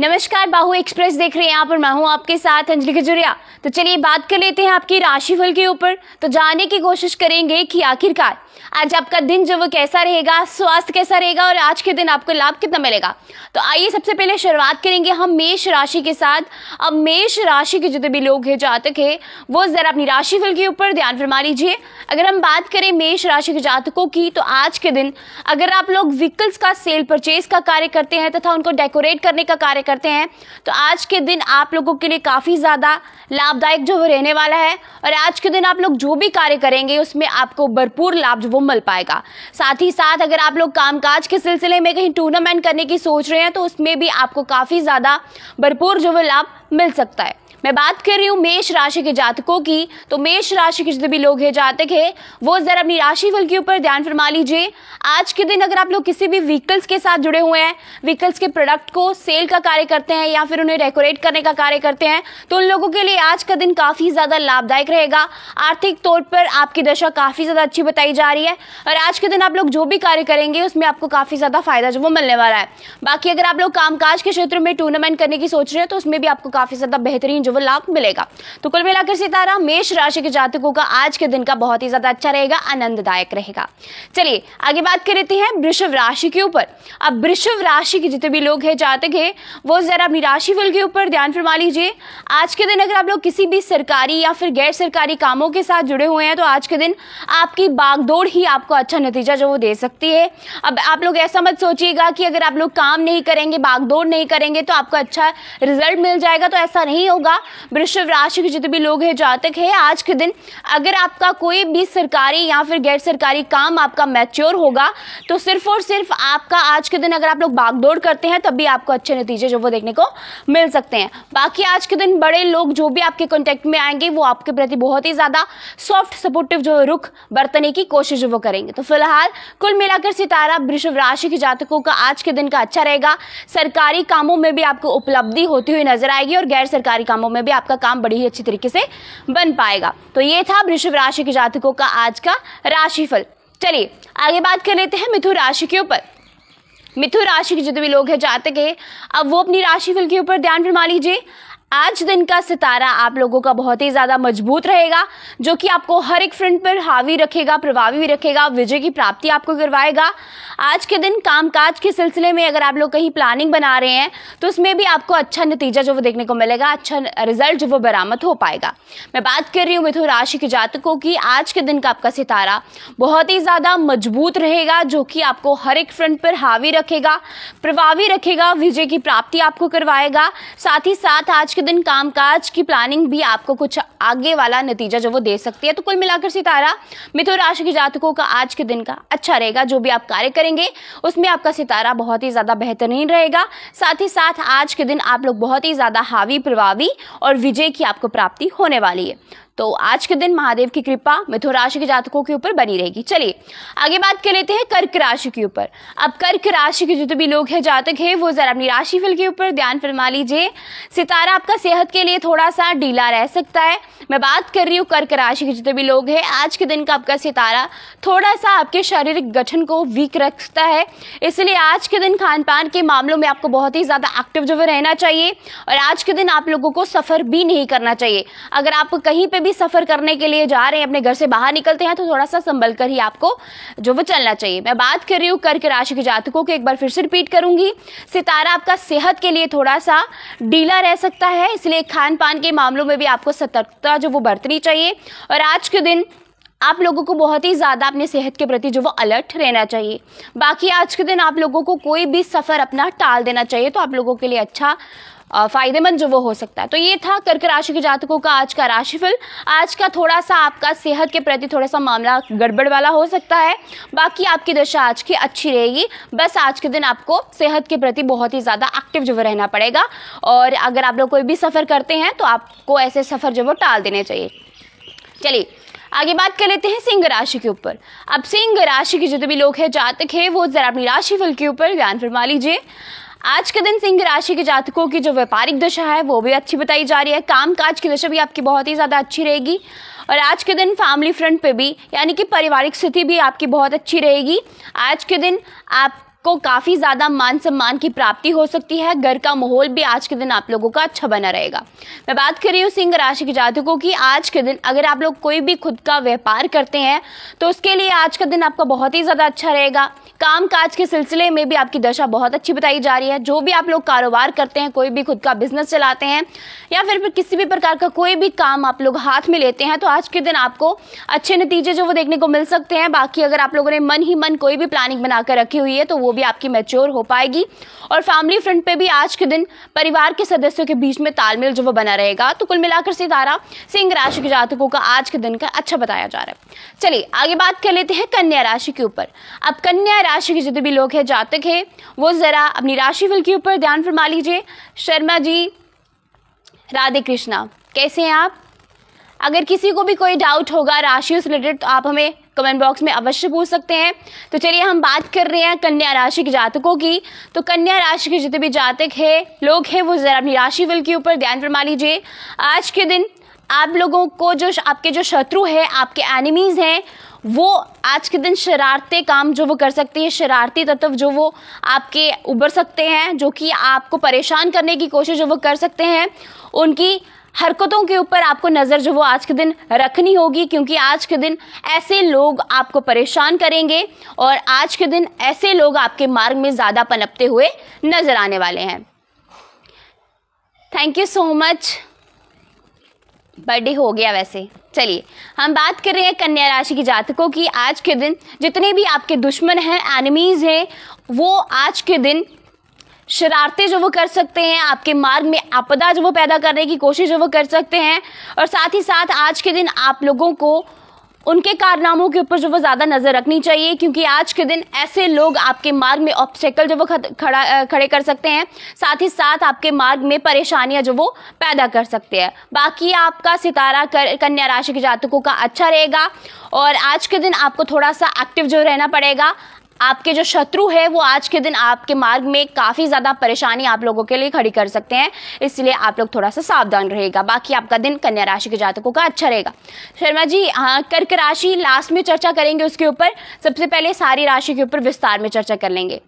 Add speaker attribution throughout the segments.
Speaker 1: नमस्कार बाहू एक्सप्रेस देख रहे हैं आप और मैं हूं आपके साथ अंजलि खजुरिया तो चलिए बात कर लेते हैं आपकी राशिफल के ऊपर तो जानने की कोशिश करेंगे कि आखिरकार आज आपका दिन जो वो कैसा रहेगा स्वास्थ्य कैसा रहेगा और आज के दिन आपको लाभ कितना मिलेगा तो आइए सबसे पहले शुरुआत करेंगे हम मेष राशि के साथ अब मेष राशि के जितने भी लोग हैं जातक है वो जरा अपनी राशिफल के ऊपर ध्यान फरमा लीजिए अगर हम बात करें मेष राशि के जातकों की तो आज के दिन अगर आप लोग व्हीकल्स का सेल परचेज का कार्य करते हैं तथा उनको डेकोरेट करने का कार्य करते हैं तो आज के दिन आप लोगों के लिए काफ़ी ज़्यादा लाभदायक जो रहने वाला है और आज के दिन आप लोग जो भी कार्य करेंगे उसमें आपको भरपूर लाभ वो मिल पाएगा साथ ही साथ अगर आप लोग कामकाज के सिलसिले में कहीं टूर्नामेंट करने की सोच रहे हैं तो उसमें भी आपको काफ़ी ज़्यादा भरपूर जो वो लाभ मिल सकता है मैं बात कर रही हूँ मेष राशि के जातकों की तो मेष राशि के जितने भी लोग हैं जातक है वो जरा अपनी राशि फल के ऊपर ध्यान फरमा लीजिए आज के दिन अगर आप लोग किसी भी व्हीकल्स के साथ जुड़े हुए हैं व्हीकल्स के प्रोडक्ट को सेल का कार्य करते हैं या फिर उन्हें डेकोरेट करने का कार्य करते हैं तो उन लोगों के लिए आज का दिन काफी ज्यादा लाभदायक रहेगा आर्थिक तौर पर आपकी दशा काफी ज्यादा अच्छी बताई जा रही है और आज के दिन आप लोग जो भी कार्य करेंगे उसमें आपको काफी ज्यादा फायदा जो वो मिलने वाला है बाकी अगर आप लोग कामकाज के क्षेत्र में टूर्नामेंट करने की सोच रहे हैं तो उसमें भी आपको काफी ज्यादा बेहतरीन जो वो लाभ मिलेगा तो कुल मिलाकर सितारा मेष राशि के जातकों का आज के दिन का बहुत ही ज्यादा अच्छा रहेगा आनंददायक रहेगा चलिए आगे बात कर लेते हैं वृषभ राशि के ऊपर अब वृषभ राशि के जितने भी लोग हैं जातक है वो जरा अपनी राशि फल के ऊपर ध्यान फरमा लीजिए आज के दिन अगर आप लोग किसी भी सरकारी या फिर गैर सरकारी कामों के साथ जुड़े हुए हैं तो आज के दिन आपकी बागदौड़ ही आपको अच्छा नतीजा जो वो दे सकती है अब आप लोग ऐसा मत सोचिएगा कि अगर आप लोग काम नहीं करेंगे बागदौड़ नहीं करेंगे तो आपको अच्छा रिजल्ट मिल जाएगा तो ऐसा नहीं होगा रहेगा वृषभ राशि के जितने भी लोग हैं जातक है आज के दिन अगर आपका कोई भी सरकारी या फिर गैर सरकारी काम आपका मैच्योर होगा तो सिर्फ और सिर्फ आपका आज के दिन अगर आप लोग बागदौड़ करते हैं तब भी आपको अच्छे नतीजे जो वो देखने को मिल सकते हैं बाकी आज के दिन बड़े लोग जो भी आपके कॉन्टेक्ट में आएंगे वो आपके प्रति बहुत ही ज़्यादा सॉफ्ट सपोर्टिव जो रुख बरतने की कोशिश वो करेंगे तो फिलहाल कुल मिलाकर सितारा वृषभ राशि के जातकों का आज के दिन का अच्छा रहेगा सरकारी कामों में भी आपको उपलब्धि होती हुई नजर आएगी और गैर सरकारी कामों कामों में भी आपका काम बड़ी ही अच्छी तरीके से बन पाएगा तो ये था वृषभ राशि के जातकों का आज का राशिफल चलिए आगे बात कर लेते हैं मिथुन राशि के ऊपर मिथुन राशि के जितने भी लोग हैं जातक है अब वो अपनी राशिफल के ऊपर ध्यान फरमा लीजिए आज दिन का सितारा आप लोगों का बहुत ही ज़्यादा मजबूत रहेगा जो कि आपको हर एक फ्रंट पर हावी रखेगा प्रभावी भी रखेगा विजय की प्राप्ति आपको करवाएगा आज के दिन कामकाज के सिलसिले में अगर आप लोग कहीं प्लानिंग बना रहे हैं तो उसमें भी आपको अच्छा नतीजा जो वो देखने को मिलेगा अच्छा रिजल्ट जो वो बरामद हो पाएगा मैं बात कर रही हूँ मिथुन राशि के जातकों की आज के दिन का आपका सितारा बहुत ही ज़्यादा मजबूत रहेगा जो कि आपको हर एक फ्रंट पर हावी रखेगा प्रभावी रखेगा विजय की प्राप्ति आपको करवाएगा साथ ही साथ आज के दिन कामकाज की प्लानिंग भी आपको कुछ आगे वाला नतीजा जो वो दे सकती है तो कुल मिलाकर सितारा मिथुन राशि के जातकों का आज के दिन का अच्छा रहेगा जो भी आप कार्य करेंगे उसमें आपका सितारा बहुत ही ज़्यादा बेहतरीन रहेगा साथ ही साथ आज के दिन आप लोग बहुत ही ज़्यादा हावी प्रभावी और विजय की आपको प्राप्ति होने वाली है तो आज के दिन महादेव की कृपा मिथुन राशि के जातकों के ऊपर बनी रहेगी चलिए आगे बात कर लेते हैं कर्क राशि के ऊपर अब कर्क राशि के जितने भी लोग हैं जातक है वो जरा अपनी राशि फल के ऊपर ध्यान फरमा लीजिए सितारा आपका सेहत के लिए थोड़ा सा ढीला रह सकता है मैं बात कर रही हूँ कर्क राशि के जितने भी लोग हैं आज के दिन का आपका सितारा थोड़ा सा आपके शारीरिक गठन को वीक रखता है इसलिए आज के दिन खान पान के मामलों में आपको बहुत ही ज़्यादा एक्टिव जो है रहना चाहिए और आज के दिन आप लोगों को सफ़र भी नहीं करना चाहिए अगर आप कहीं पर भी भी सफ़र करने के लिए जा रहे हैं अपने घर से बाहर निकलते हैं तो थोड़ा सा संभल कर ही आपको जो वो चलना चाहिए मैं बात कर रही हूँ कर्क राशि के जातकों को एक बार फिर से रिपीट करूंगी सितारा आपका सेहत के लिए थोड़ा सा ढीला रह सकता है इसलिए खान पान के मामलों में भी आपको सतर्कता जो वो बरतनी चाहिए और आज के दिन आप लोगों को बहुत ही ज़्यादा अपने सेहत के प्रति जो वो अलर्ट रहना चाहिए बाकी आज के दिन आप लोगों को कोई भी सफ़र अपना टाल देना चाहिए तो आप लोगों के लिए अच्छा फायदेमंद जो वो हो सकता है तो ये था कर्क राशि के जातकों का आज का राशिफल आज का थोड़ा सा आपका सेहत के प्रति थोड़ा सा मामला गड़बड़ वाला हो सकता है बाकी आपकी दशा आज की अच्छी रहेगी बस आज के दिन आपको सेहत के प्रति बहुत ही ज़्यादा एक्टिव जो रहना पड़ेगा और अगर आप लोग कोई भी सफ़र करते हैं तो आपको ऐसे सफ़र जो वो टाल देने चाहिए चलिए आगे बात कर लेते हैं सिंह राशि के ऊपर अब सिंह राशि के जितने भी लोग हैं जातक है वो जरा अपनी राशिफल के ऊपर ज्ञान फरमा लीजिए आज के दिन सिंह राशि के जातकों की जो व्यापारिक दशा है वो भी अच्छी बताई जा रही है काम काज की दशा भी आपकी बहुत ही ज़्यादा अच्छी रहेगी और आज के दिन फैमिली फ्रंट पे भी यानी कि पारिवारिक स्थिति भी आपकी बहुत अच्छी रहेगी आज के दिन आप को काफ़ी ज़्यादा मान सम्मान की प्राप्ति हो सकती है घर का माहौल भी आज के दिन आप लोगों का अच्छा बना रहेगा मैं बात कर रही हूँ सिंह राशि के जातकों की आज के दिन अगर आप लोग कोई भी खुद का व्यापार करते हैं तो उसके लिए आज का दिन आपका बहुत ही ज़्यादा अच्छा रहेगा काम काज के सिलसिले में भी आपकी दशा बहुत अच्छी बताई जा रही है जो भी आप लोग कारोबार करते हैं कोई भी खुद का बिजनेस चलाते हैं या फिर किसी भी प्रकार का कोई भी काम आप लोग हाथ में लेते हैं तो आज के दिन आपको अच्छे नतीजे जो वो देखने को मिल सकते हैं बाकी अगर आप लोगों ने मन ही मन कोई भी प्लानिंग बनाकर रखी हुई है तो वो भी आपकी मेच्योर हो पाएगी और फैमिली फ्रंट पे भी आज के दिन परिवार के सदस्यों के बीच में तालमेल जो वो बना रहेगा तो कुल मिलाकर सितारा सिंह राशि के जातकों का आज के दिन का अच्छा बताया जा रहा है चलिए आगे बात कर लेते हैं कन्या राशि के ऊपर अब कन्या राशि के जितने भी लोग हैं जातक है वो ज़रा अपनी राशिफल के ऊपर ध्यान फरमा लीजिए शर्मा जी राधे कृष्णा कैसे हैं आप अगर किसी को भी कोई डाउट होगा राशि से रिलेटेड तो आप हमें कमेंट बॉक्स में अवश्य पूछ सकते हैं तो चलिए हम बात कर रहे हैं कन्या राशि के जातकों की तो कन्या राशि के जितने भी जातक है लोग हैं वो ज़रा अपनी राशि विल के ऊपर ध्यान फरमा लीजिए आज के दिन आप लोगों को जो आपके जो शत्रु है आपके एनिमीज़ हैं वो आज के दिन शरारते काम जो वो कर सकती है शरारती तत्व जो वो आपके उभर सकते हैं जो कि आपको परेशान करने की कोशिश जो वो कर सकते हैं उनकी हरकतों के ऊपर आपको नज़र जो वो आज के दिन रखनी होगी क्योंकि आज के दिन ऐसे लोग आपको परेशान करेंगे और आज के दिन ऐसे लोग आपके मार्ग में ज़्यादा पनपते हुए नज़र आने वाले हैं thank you so much birthday हो गया वैसे चलिए हम बात कर रहे हैं कन्या राशि के जातकों की आज के दिन जितने भी आपके दुश्मन हैं एनिमीज़ हैं वो आज के दिन शरारतें जो वो कर सकते हैं आपके मार्ग में आपदा जो वो पैदा करने की कोशिश जो वो कर सकते हैं और साथ ही साथ आज के दिन आप लोगों को उनके कारनामों के ऊपर जो वो ज़्यादा नज़र रखनी चाहिए क्योंकि आज के दिन ऐसे लोग आपके मार्ग में ऑब्स्टेकल जो वो खड़ा खड़े कर सकते हैं साथ ही साथ आपके मार्ग में परेशानियां जो वो पैदा कर सकते हैं बाकी आपका सितारा कर, कन्या राशि के जातकों का अच्छा रहेगा और आज के दिन आपको थोड़ा सा एक्टिव जो रहना पड़ेगा आपके जो शत्रु है वो आज के दिन आपके मार्ग में काफ़ी ज़्यादा परेशानी आप लोगों के लिए खड़ी कर सकते हैं इसलिए आप लोग थोड़ा सा सावधान रहेगा बाकी आपका दिन कन्या राशि के जातकों का अच्छा रहेगा शर्मा जी हाँ कर्क राशि लास्ट में चर्चा करेंगे उसके ऊपर सबसे पहले सारी राशि के ऊपर विस्तार में चर्चा कर लेंगे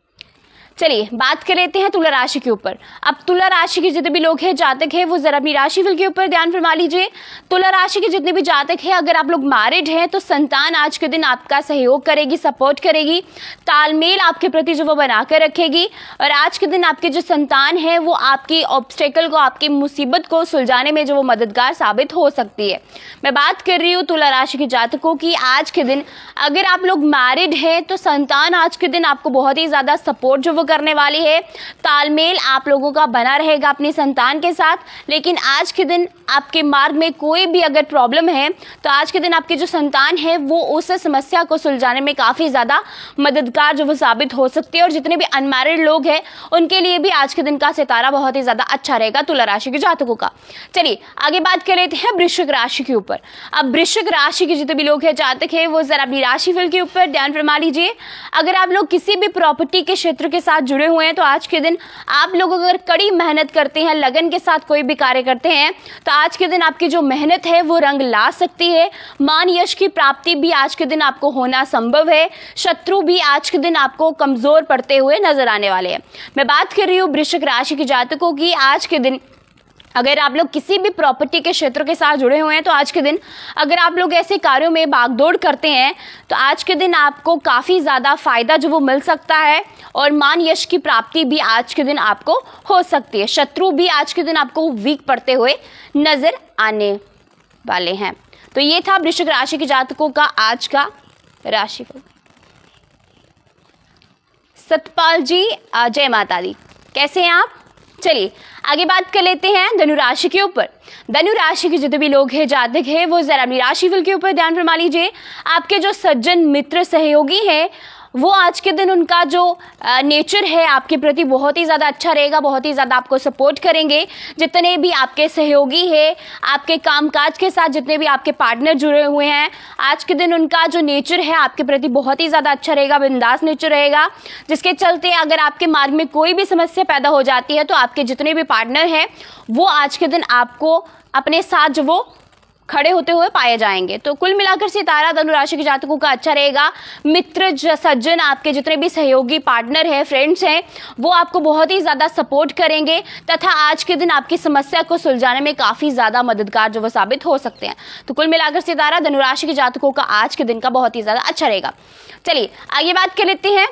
Speaker 1: चलिए बात कर लेते हैं तुला राशि के ऊपर अब तुला राशि के जितने भी लोग हैं जातक है वो जरा अपनी राशिफल के ऊपर ध्यान फरमा लीजिए तुला राशि के जितने भी जातक है अगर आप लोग मैरिड हैं तो संतान आज के दिन आपका सहयोग करेगी सपोर्ट करेगी तालमेल आपके प्रति जो वो बनाकर रखेगी और आज के दिन आपके जो संतान है वो आपकी ऑब्स्टेकल को आपकी मुसीबत को सुलझाने में जो वो मददगार साबित हो सकती है मैं बात कर रही हूँ तुला राशि के जातकों की आज के दिन अगर आप लोग मैरिड हैं तो संतान आज के दिन आपको बहुत ही ज़्यादा सपोर्ट जो वो करने वाली है तालमेल आप लोगों का बना रहेगा अपनी संतान के साथ लेकिन आज के दिन आपके मार्ग में कोई भी अगर प्रॉब्लम है तो आज के दिन आपकी जो संतान है वो उस समस्या को सुलझाने में काफ़ी ज़्यादा मददगार जो वो साबित हो सकती है और जितने भी अनमैरिड लोग हैं उनके लिए भी आज के दिन का सितारा बहुत ही ज़्यादा अच्छा रहेगा तुला राशि के जातकों का चलिए आगे बात कर लेते हैं वृश्चिक राशि के ऊपर अब वृश्चिक राशि के जितने भी लोग हैं जातक है वो ज़रा अपनी राशिफल के ऊपर ध्यान फरमा लीजिए अगर आप लोग किसी भी प्रॉपर्टी के क्षेत्र के साथ साथ जुड़े हुए हैं तो आज के दिन आप लोग अगर कड़ी मेहनत करते हैं लगन के साथ कोई भी कार्य करते हैं तो आज के दिन आपकी जो मेहनत है वो रंग ला सकती है मान यश की प्राप्ति भी आज के दिन आपको होना संभव है शत्रु भी आज के दिन आपको कमजोर पड़ते हुए नजर आने वाले हैं मैं बात कर रही हूँ वृश्चिक राशि के जातकों की आज के दिन अगर आप लोग किसी भी प्रॉपर्टी के क्षेत्र के साथ जुड़े हुए हैं तो आज के दिन अगर आप लोग ऐसे कार्यों में बागदौड़ करते हैं तो आज के दिन आपको काफ़ी ज़्यादा फायदा जो वो मिल सकता है और मान यश की प्राप्ति भी आज के दिन आपको हो सकती है शत्रु भी आज के दिन आपको वीक पड़ते हुए नज़र आने वाले हैं तो ये था वृश्चिक राशि के जातकों का आज का राशि सतपाल जी जय माता दी कैसे हैं आप चलिए आगे बात कर लेते हैं धनु राशि के ऊपर धनु राशि के जितने भी लोग हैं जातक है वो जरा अपनी राशिफल के ऊपर ध्यान फरमा लीजिए आपके जो सज्जन मित्र सहयोगी हैं वो आज के दिन उनका जो नेचर है आपके प्रति बहुत ही ज़्यादा अच्छा रहेगा बहुत ही ज़्यादा आपको सपोर्ट करेंगे जितने भी आपके सहयोगी है आपके कामकाज के साथ जितने भी आपके पार्टनर जुड़े हुए हैं आज के दिन उनका जो नेचर है आपके प्रति बहुत ही ज़्यादा अच्छा रहेगा बिंदास नेचर रहेगा जिसके चलते अगर आपके मार्ग में कोई भी समस्या पैदा हो जाती है तो आपके जितने भी पार्टनर हैं वो आज के दिन आपको अपने साथ जो वो खड़े होते हुए पाए जाएंगे तो कुल मिलाकर सितारा धनु राशि के जातकों का अच्छा रहेगा मित्र सज्जन आपके जितने भी सहयोगी पार्टनर है फ्रेंड्स हैं वो आपको बहुत ही ज़्यादा सपोर्ट करेंगे तथा आज के दिन आपकी समस्या को सुलझाने में काफ़ी ज़्यादा मददगार जो वो साबित हो सकते हैं तो कुल मिलाकर सितारा धनुराशि के जातकों का आज के दिन का बहुत ही ज़्यादा अच्छा रहेगा चलिए आगे बात कर लेते हैं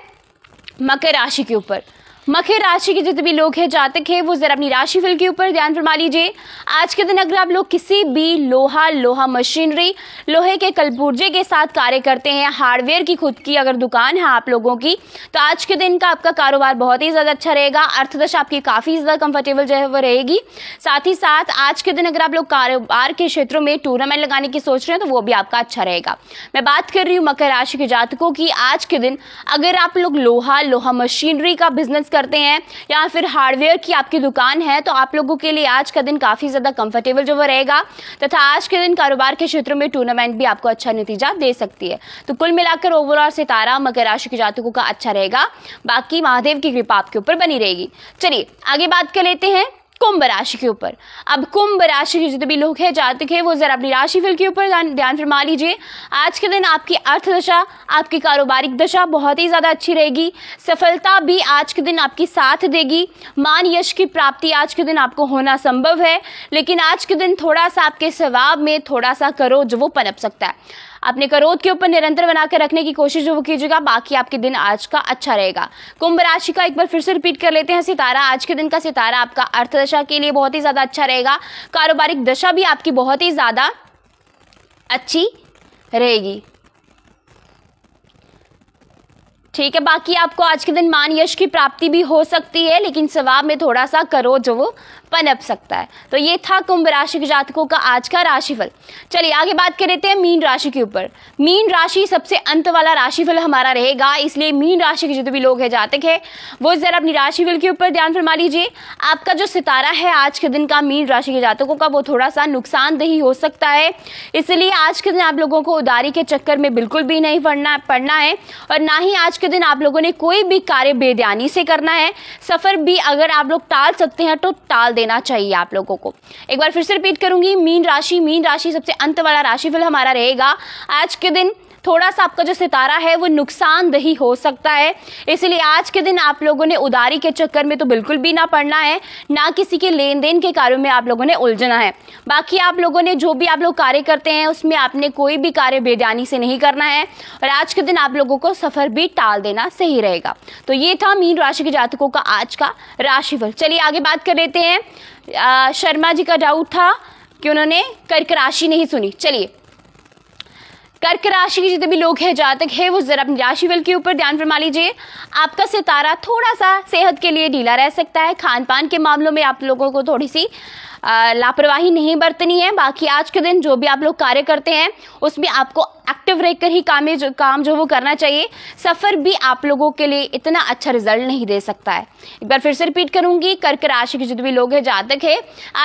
Speaker 1: मकर राशि के ऊपर मकर राशि के जितने भी लोग हैं जातक है वो जरा अपनी राशि फिल के ऊपर ध्यान फरमा लीजिए आज के दिन अगर आप लोग किसी भी लोहा लोहा मशीनरी लोहे के कलपुर्जे के साथ कार्य करते हैं हार्डवेयर की खुद की अगर दुकान है आप लोगों की तो आज के दिन का आपका कारोबार बहुत ही ज़्यादा अच्छा रहेगा अर्थदशा आपकी काफ़ी ज़्यादा कंफर्टेबल जो है वो रहेगी साथ ही साथ आज के दिन अगर आप लोग कारोबार के क्षेत्रों में टूर्नामेंट लगाने की सोच रहे हैं तो वो भी आपका अच्छा रहेगा मैं बात कर रही हूँ मकर राशि के जातकों की आज के दिन अगर आप लोग लोहा लोहा मशीनरी का बिजनेस करते हैं या फिर हार्डवेयर की आपकी दुकान है तो आप लोगों के लिए आज का दिन काफ़ी ज़्यादा कंफर्टेबल जो रहेगा तथा आज के दिन कारोबार के क्षेत्र में टूर्नामेंट भी आपको अच्छा नतीजा दे सकती है तो कुल मिलाकर ओवरऑल सितारा मकर राशि के जातकों का अच्छा रहेगा बाकी महादेव की कृपा आपके ऊपर बनी रहेगी चलिए आगे बात कर लेते हैं कुंभ राशि के ऊपर अब कुंभ राशि के जितने भी लोग हैं जातक है वो जरा अपनी राशिफल के ऊपर ध्यान फरमा लीजिए आज के दिन आपकी अर्थदशा आपकी कारोबारिक दशा बहुत ही ज़्यादा अच्छी रहेगी सफलता भी आज के दिन आपकी साथ देगी मान यश की प्राप्ति आज के दिन आपको होना संभव है लेकिन आज के दिन थोड़ा सा आपके स्वभाव में थोड़ा सा करो जो वो पनप सकता है अपने करोध के ऊपर निरंतर बनाकर रखने की कोशिश जो कीजिएगा बाकी आपके दिन आज का अच्छा रहेगा कुंभ राशि का एक बार फिर से रिपीट कर लेते हैं सितारा आज के दिन का सितारा आपका अर्थदशा के लिए बहुत ही ज़्यादा अच्छा रहेगा कारोबारिक दशा भी आपकी बहुत ही ज़्यादा अच्छी रहेगी ठीक है बाकी आपको आज के दिन मान यश की प्राप्ति भी हो सकती है लेकिन स्वभाव में थोड़ा सा करो जो वो पनप सकता है तो ये था कुंभ राशि के जातकों का आज का राशिफल चलिए आगे बात कर लेते हैं मीन राशि के ऊपर मीन राशि सबसे अंत वाला राशिफल हमारा रहेगा इसलिए मीन राशि के जितने भी लोग हैं जातक है वो ज़रा अपनी राशिफल के ऊपर ध्यान फरमा लीजिए आपका जो सितारा है आज के दिन का मीन राशि के जातकों का वो थोड़ा सा नुकसानदेही हो सकता है इसलिए आज के दिन आप लोगों को उदारी के चक्कर में बिल्कुल भी नहीं पड़ना पड़ना है और ना ही आज के दिन आप लोगों ने कोई भी कार्य बेध्यानी से करना है सफ़र भी अगर आप लोग टाल सकते हैं तो टाल देना चाहिए आप लोगों को एक बार फिर से रिपीट करूंगी मीन राशि मीन राशि सबसे अंत वाला राशिफल हमारा रहेगा आज के दिन थोड़ा सा आपका जो सितारा है वो नुकसानदही हो सकता है इसलिए आज के दिन आप लोगों ने उदारी के चक्कर में तो बिल्कुल भी ना पड़ना है ना किसी के लेन देन के कार्यों में आप लोगों ने उलझना है बाकी आप लोगों ने जो भी आप लोग कार्य करते हैं उसमें आपने कोई भी कार्य बेदानी से नहीं करना है और आज के दिन आप लोगों को सफर भी टाल देना सही रहेगा तो ये था मीन राशि के जातकों का आज का राशिफल चलिए आगे बात कर लेते हैं शर्मा जी का डाउट था कि उन्होंने कर्क राशि नहीं सुनी चलिए कर्क राशि के जितने भी लोग हैं जातक है वो जरा अपनी राशिफल के ऊपर ध्यान फरमा लीजिए आपका सितारा थोड़ा सा सेहत के लिए ढीला रह सकता है खान पान के मामलों में आप लोगों को थोड़ी सी लापरवाही नहीं बरतनी है बाकी आज के दिन जो भी आप लोग कार्य करते हैं उसमें आपको एक्टिव रहकर ही काम जो काम जो वो करना चाहिए सफ़र भी आप लोगों के लिए इतना अच्छा रिजल्ट नहीं दे सकता है एक बार फिर से रिपीट करूंगी कर्क राशि के जितने भी लोग हैं जातक है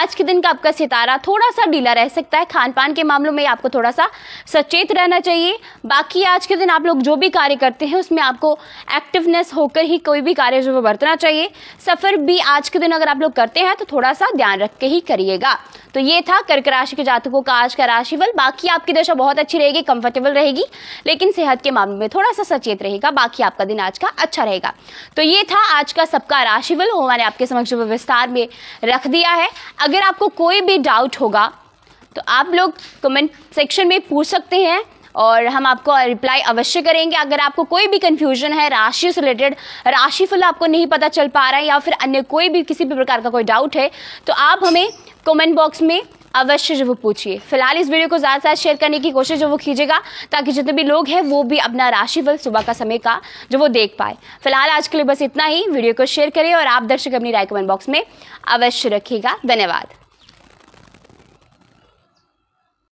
Speaker 1: आज के दिन का आपका सितारा थोड़ा सा ढीला रह सकता है खान पान के मामलों में आपको थोड़ा सा सचेत रहना चाहिए बाकी आज के दिन आप लोग जो भी कार्य करते हैं उसमें आपको एक्टिवनेस होकर ही कोई भी कार्य जो वो बरतना चाहिए सफ़र भी आज के दिन अगर आप लोग करते हैं तो थोड़ा सा ध्यान रख के ही करिएगा तो ये था कर्क राशि के जातकों का आज का राशिफल बाकी आपकी दशा बहुत अच्छी रहेगी कंफर्ट कंफर्टेबल रहेगी लेकिन सेहत के मामले में थोड़ा सा सचेत रहेगा बाकी आपका दिन आज का अच्छा रहेगा तो ये था आज का सबका राशिफल वो मैंने आपके समक्ष विस्तार में रख दिया है अगर आपको कोई भी डाउट होगा तो आप लोग कमेंट सेक्शन में पूछ सकते हैं और हम आपको रिप्लाई अवश्य करेंगे अगर आपको कोई भी कंफ्यूजन है राशि से रिलेटेड राशिफल आपको नहीं पता चल पा रहा है या फिर अन्य कोई भी किसी भी प्रकार का कोई डाउट है तो आप हमें कमेंट बॉक्स में अवश्य जो वो पूछिए फिलहाल इस वीडियो को ज़्यादा से ज़्यादा शेयर करने की कोशिश जो वो कीजिएगा ताकि जितने भी लोग हैं वो भी अपना राशिफल सुबह का समय का जो वो देख पाए फिलहाल आज के लिए बस इतना ही वीडियो को शेयर करिए और आप दर्शक अपनी राय कमेंट बॉक्स में अवश्य रखिएगा धन्यवाद